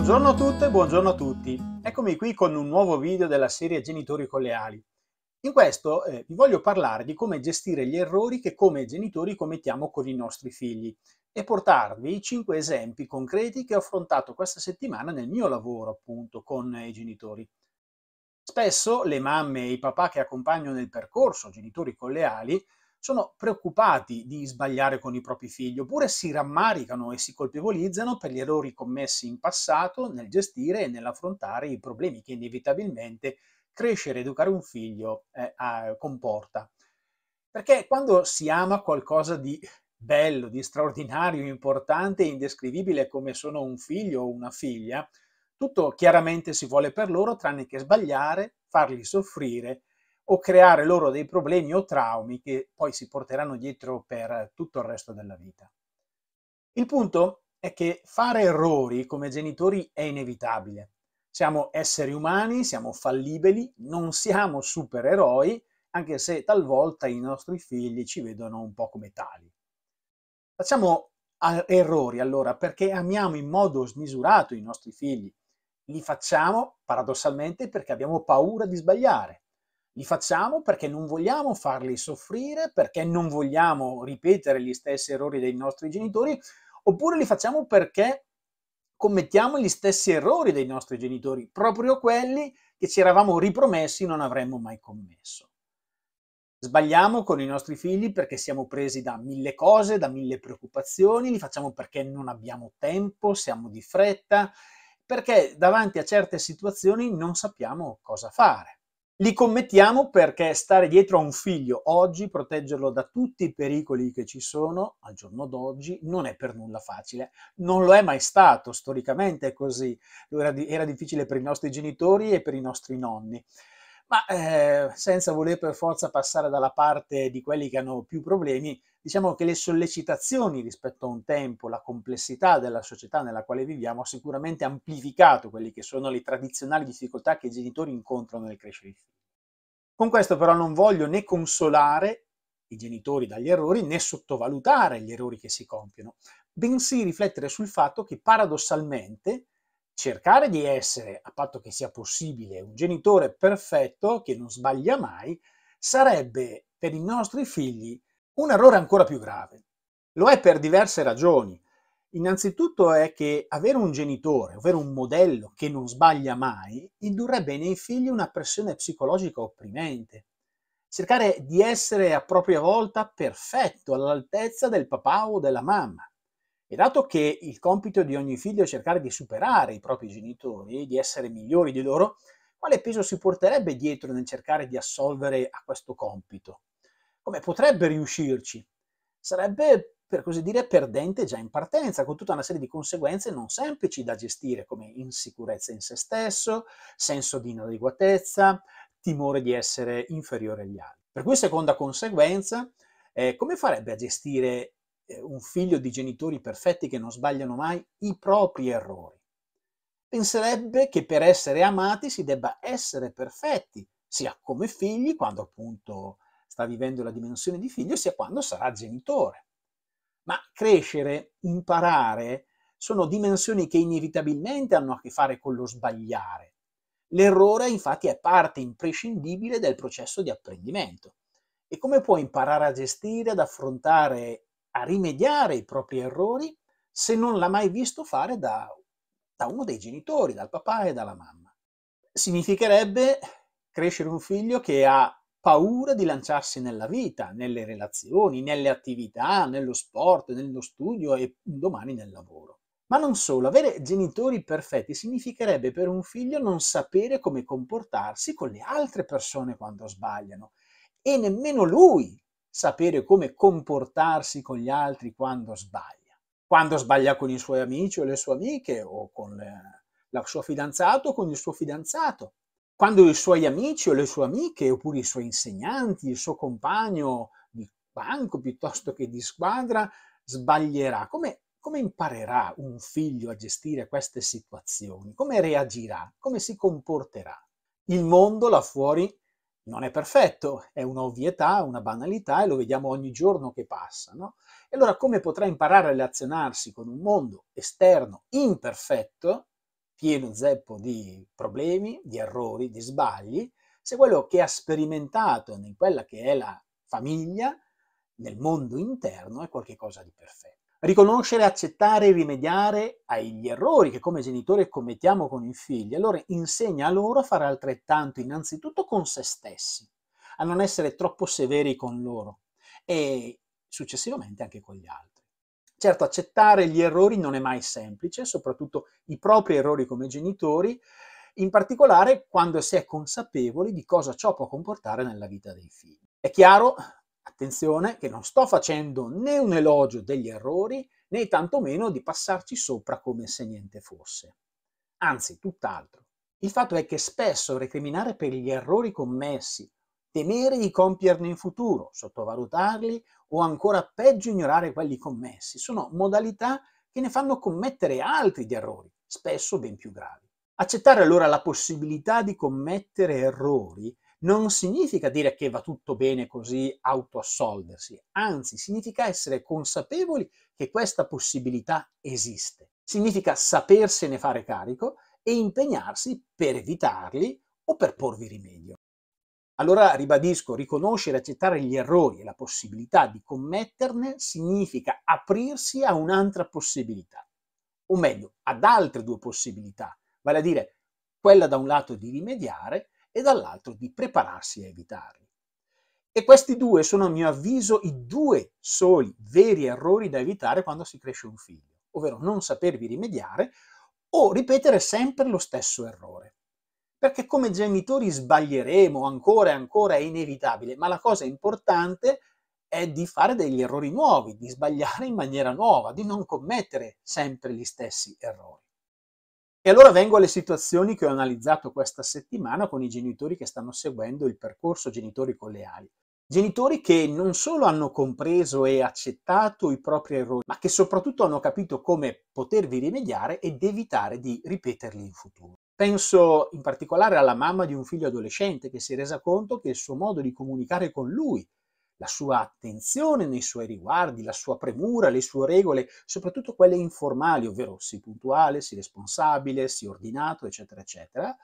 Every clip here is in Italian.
Buongiorno a tutte e buongiorno a tutti. Eccomi qui con un nuovo video della serie Genitori con le ali. In questo eh, vi voglio parlare di come gestire gli errori che come genitori commettiamo con i nostri figli e portarvi 5 esempi concreti che ho affrontato questa settimana nel mio lavoro appunto con i genitori. Spesso le mamme e i papà che accompagnano nel percorso Genitori con le ali sono preoccupati di sbagliare con i propri figli, oppure si rammaricano e si colpevolizzano per gli errori commessi in passato nel gestire e nell'affrontare i problemi che inevitabilmente crescere, educare un figlio eh, comporta. Perché quando si ama qualcosa di bello, di straordinario, importante e indescrivibile come sono un figlio o una figlia, tutto chiaramente si vuole per loro tranne che sbagliare, farli soffrire o creare loro dei problemi o traumi che poi si porteranno dietro per tutto il resto della vita. Il punto è che fare errori come genitori è inevitabile. Siamo esseri umani, siamo fallibili, non siamo supereroi, anche se talvolta i nostri figli ci vedono un po' come tali. Facciamo ah, errori allora perché amiamo in modo smisurato i nostri figli. Li facciamo paradossalmente perché abbiamo paura di sbagliare li facciamo perché non vogliamo farli soffrire, perché non vogliamo ripetere gli stessi errori dei nostri genitori, oppure li facciamo perché commettiamo gli stessi errori dei nostri genitori, proprio quelli che ci eravamo ripromessi non avremmo mai commesso. Sbagliamo con i nostri figli perché siamo presi da mille cose, da mille preoccupazioni, li facciamo perché non abbiamo tempo, siamo di fretta, perché davanti a certe situazioni non sappiamo cosa fare. Li commettiamo perché stare dietro a un figlio oggi, proteggerlo da tutti i pericoli che ci sono al giorno d'oggi, non è per nulla facile. Non lo è mai stato, storicamente è così. Era, era difficile per i nostri genitori e per i nostri nonni ma eh, senza voler per forza passare dalla parte di quelli che hanno più problemi, diciamo che le sollecitazioni rispetto a un tempo, la complessità della società nella quale viviamo ha sicuramente amplificato quelle che sono le tradizionali difficoltà che i genitori incontrano nel crescere i figli. Con questo però non voglio né consolare i genitori dagli errori né sottovalutare gli errori che si compiono, bensì riflettere sul fatto che paradossalmente cercare di essere, a patto che sia possibile, un genitore perfetto che non sbaglia mai, sarebbe per i nostri figli un errore ancora più grave. Lo è per diverse ragioni. Innanzitutto è che avere un genitore, ovvero un modello che non sbaglia mai, indurrebbe nei figli una pressione psicologica opprimente. Cercare di essere a propria volta perfetto, all'altezza del papà o della mamma. E dato che il compito di ogni figlio è cercare di superare i propri genitori, di essere migliori di loro, quale peso si porterebbe dietro nel cercare di assolvere a questo compito? Come potrebbe riuscirci? Sarebbe, per così dire, perdente già in partenza, con tutta una serie di conseguenze non semplici da gestire, come insicurezza in se stesso, senso di inadeguatezza, timore di essere inferiore agli altri. Per cui, seconda conseguenza, eh, come farebbe a gestire eh, un figlio di genitori perfetti che non sbagliano mai i propri errori. Penserebbe che per essere amati si debba essere perfetti, sia come figli, quando appunto sta vivendo la dimensione di figlio, sia quando sarà genitore. Ma crescere, imparare, sono dimensioni che inevitabilmente hanno a che fare con lo sbagliare. L'errore infatti è parte imprescindibile del processo di apprendimento. E come può imparare a gestire, ad affrontare a rimediare i propri errori se non l'ha mai visto fare da, da uno dei genitori, dal papà e dalla mamma. Significherebbe crescere un figlio che ha paura di lanciarsi nella vita, nelle relazioni, nelle attività, nello sport, nello studio e domani nel lavoro. Ma non solo, avere genitori perfetti significherebbe per un figlio non sapere come comportarsi con le altre persone quando sbagliano e nemmeno lui sapere come comportarsi con gli altri quando sbaglia, quando sbaglia con i suoi amici o le sue amiche o con eh, la sua fidanzata o con il suo fidanzato, quando i suoi amici o le sue amiche oppure i suoi insegnanti, il suo compagno di banco piuttosto che di squadra sbaglierà, come, come imparerà un figlio a gestire queste situazioni, come reagirà, come si comporterà. Il mondo là fuori non è perfetto, è un'ovvietà, una banalità e lo vediamo ogni giorno che passa. No? E allora come potrà imparare a relazionarsi con un mondo esterno imperfetto, pieno zeppo di problemi, di errori, di sbagli, se quello che ha sperimentato in quella che è la famiglia, nel mondo interno, è qualcosa di perfetto? riconoscere, accettare e rimediare agli errori che come genitore commettiamo con i figli, allora insegna loro a fare altrettanto innanzitutto con se stessi, a non essere troppo severi con loro e successivamente anche con gli altri. Certo, accettare gli errori non è mai semplice, soprattutto i propri errori come genitori, in particolare quando si è consapevoli di cosa ciò può comportare nella vita dei figli. È chiaro Attenzione che non sto facendo né un elogio degli errori né tantomeno di passarci sopra come se niente fosse. Anzi, tutt'altro. Il fatto è che spesso recriminare per gli errori commessi, temere di compierne in futuro, sottovalutarli o ancora peggio ignorare quelli commessi, sono modalità che ne fanno commettere altri di errori, spesso ben più gravi. Accettare allora la possibilità di commettere errori non significa dire che va tutto bene così autoassolversi, anzi significa essere consapevoli che questa possibilità esiste. Significa sapersene fare carico e impegnarsi per evitarli o per porvi rimedio. Allora ribadisco, riconoscere e accettare gli errori e la possibilità di commetterne significa aprirsi a un'altra possibilità, o meglio, ad altre due possibilità, vale a dire quella da un lato di rimediare e dall'altro di prepararsi a evitarli. E questi due sono, a mio avviso, i due soli veri errori da evitare quando si cresce un figlio, ovvero non sapervi rimediare o ripetere sempre lo stesso errore. Perché come genitori sbaglieremo ancora e ancora, è inevitabile, ma la cosa importante è di fare degli errori nuovi, di sbagliare in maniera nuova, di non commettere sempre gli stessi errori. E allora vengo alle situazioni che ho analizzato questa settimana con i genitori che stanno seguendo il percorso Genitori con le ali. Genitori che non solo hanno compreso e accettato i propri errori, ma che soprattutto hanno capito come potervi rimediare ed evitare di ripeterli in futuro. Penso in particolare alla mamma di un figlio adolescente che si è resa conto che il suo modo di comunicare con lui la sua attenzione nei suoi riguardi, la sua premura, le sue regole, soprattutto quelle informali, ovvero si puntuale, si responsabile, si ordinato, eccetera, eccetera,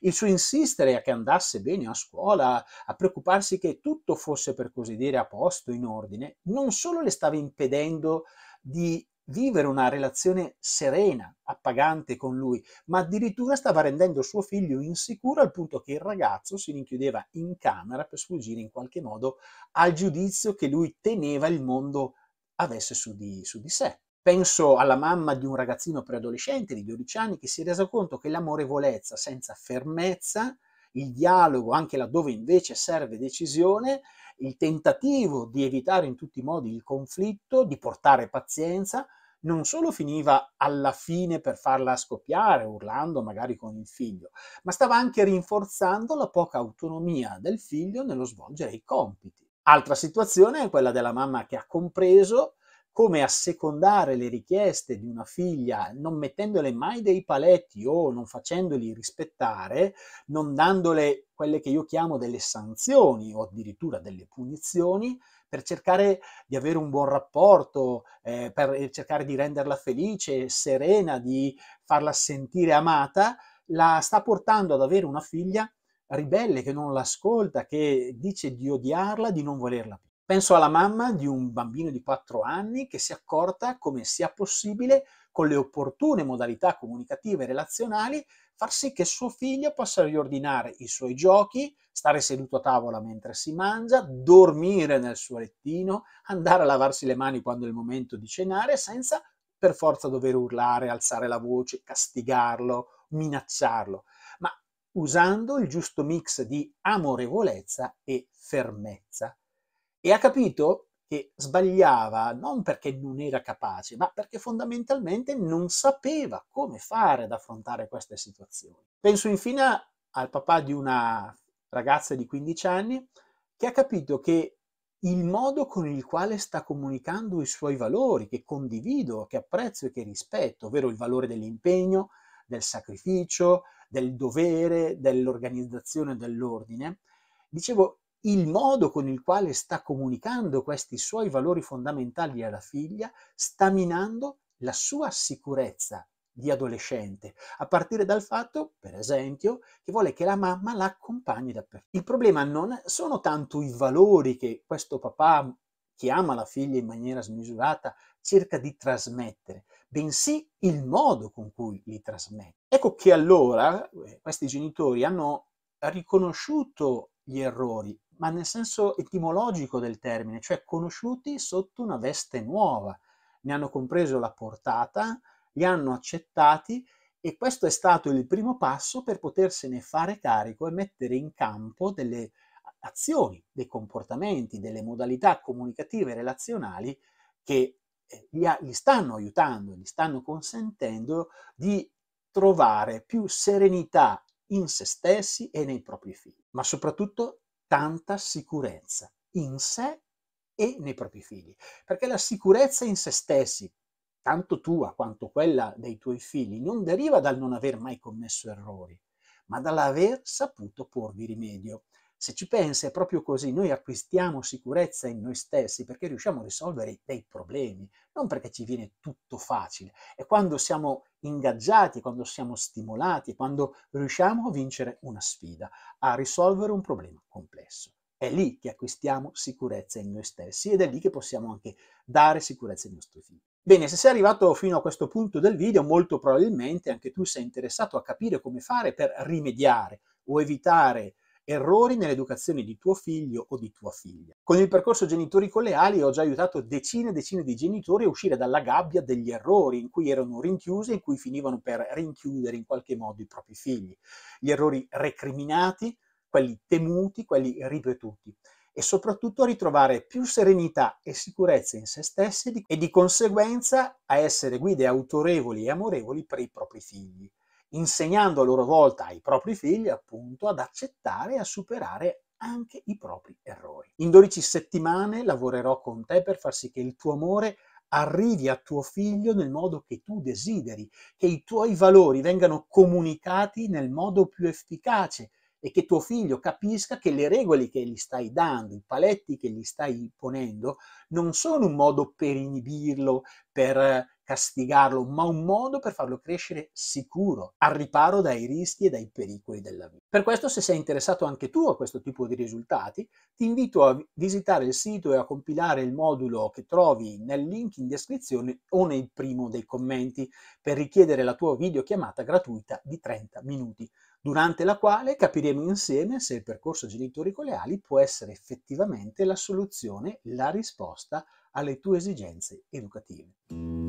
il suo insistere a che andasse bene a scuola, a preoccuparsi che tutto fosse per così dire a posto, in ordine, non solo le stava impedendo di vivere una relazione serena, appagante con lui, ma addirittura stava rendendo suo figlio insicuro al punto che il ragazzo si rinchiudeva in camera per sfuggire in qualche modo al giudizio che lui teneva il mondo avesse su di, su di sé. Penso alla mamma di un ragazzino preadolescente di 12 anni che si è resa conto che l'amorevolezza senza fermezza il dialogo anche laddove invece serve decisione, il tentativo di evitare in tutti i modi il conflitto, di portare pazienza, non solo finiva alla fine per farla scoppiare, urlando magari con il figlio, ma stava anche rinforzando la poca autonomia del figlio nello svolgere i compiti. Altra situazione è quella della mamma che ha compreso come assecondare le richieste di una figlia non mettendole mai dei paletti o non facendoli rispettare, non dandole quelle che io chiamo delle sanzioni o addirittura delle punizioni per cercare di avere un buon rapporto, eh, per eh, cercare di renderla felice, serena, di farla sentire amata, la sta portando ad avere una figlia ribelle che non l'ascolta, che dice di odiarla, di non volerla più. Penso alla mamma di un bambino di 4 anni che si è accorta come sia possibile, con le opportune modalità comunicative e relazionali, far sì che suo figlio possa riordinare i suoi giochi, stare seduto a tavola mentre si mangia, dormire nel suo lettino, andare a lavarsi le mani quando è il momento di cenare, senza per forza dover urlare, alzare la voce, castigarlo, minacciarlo, ma usando il giusto mix di amorevolezza e fermezza e ha capito che sbagliava non perché non era capace, ma perché fondamentalmente non sapeva come fare ad affrontare queste situazioni. Penso infine al papà di una ragazza di 15 anni che ha capito che il modo con il quale sta comunicando i suoi valori, che condivido, che apprezzo e che rispetto, ovvero il valore dell'impegno, del sacrificio, del dovere, dell'organizzazione, dell'ordine. Dicevo, il modo con il quale sta comunicando questi suoi valori fondamentali alla figlia sta minando la sua sicurezza di adolescente, a partire dal fatto, per esempio, che vuole che la mamma la accompagni dappertutto. Il problema non sono tanto i valori che questo papà, che ama la figlia in maniera smisurata, cerca di trasmettere, bensì il modo con cui li trasmette. Ecco che allora eh, questi genitori hanno riconosciuto gli errori ma nel senso etimologico del termine, cioè conosciuti sotto una veste nuova. Ne hanno compreso la portata, li hanno accettati e questo è stato il primo passo per potersene fare carico e mettere in campo delle azioni, dei comportamenti, delle modalità comunicative e relazionali che eh, li, stanno aiutando, gli stanno consentendo di trovare più serenità in se stessi e nei propri figli, ma soprattutto tanta sicurezza in sé e nei propri figli, perché la sicurezza in se stessi, tanto tua quanto quella dei tuoi figli, non deriva dal non aver mai commesso errori, ma dall'aver saputo porvi rimedio. Se ci pensa è proprio così, noi acquistiamo sicurezza in noi stessi perché riusciamo a risolvere dei problemi, non perché ci viene tutto facile. E quando siamo ingaggiati, quando siamo stimolati, quando riusciamo a vincere una sfida, a risolvere un problema complesso. È lì che acquistiamo sicurezza in noi stessi ed è lì che possiamo anche dare sicurezza ai nostri figli. Bene, se sei arrivato fino a questo punto del video, molto probabilmente anche tu sei interessato a capire come fare per rimediare o evitare errori nell'educazione di tuo figlio o di tua figlia. Con il percorso Genitori con le ali ho già aiutato decine e decine di genitori a uscire dalla gabbia degli errori in cui erano rinchiusi e in cui finivano per rinchiudere in qualche modo i propri figli. Gli errori recriminati, quelli temuti, quelli ripetuti e soprattutto a ritrovare più serenità e sicurezza in se stessi e di conseguenza a essere guide autorevoli e amorevoli per i propri figli insegnando a loro volta ai propri figli appunto ad accettare e a superare anche i propri errori. In 12 settimane lavorerò con te per far sì che il tuo amore arrivi a tuo figlio nel modo che tu desideri, che i tuoi valori vengano comunicati nel modo più efficace e che tuo figlio capisca che le regole che gli stai dando, i paletti che gli stai ponendo, non sono un modo per inibirlo, per castigarlo, ma un modo per farlo crescere sicuro, al riparo dai rischi e dai pericoli della vita. Per questo, se sei interessato anche tu a questo tipo di risultati, ti invito a visitare il sito e a compilare il modulo che trovi nel link in descrizione o nel primo dei commenti per richiedere la tua videochiamata gratuita di 30 minuti durante la quale capiremo insieme se il percorso genitori coleali può essere effettivamente la soluzione, la risposta alle tue esigenze educative.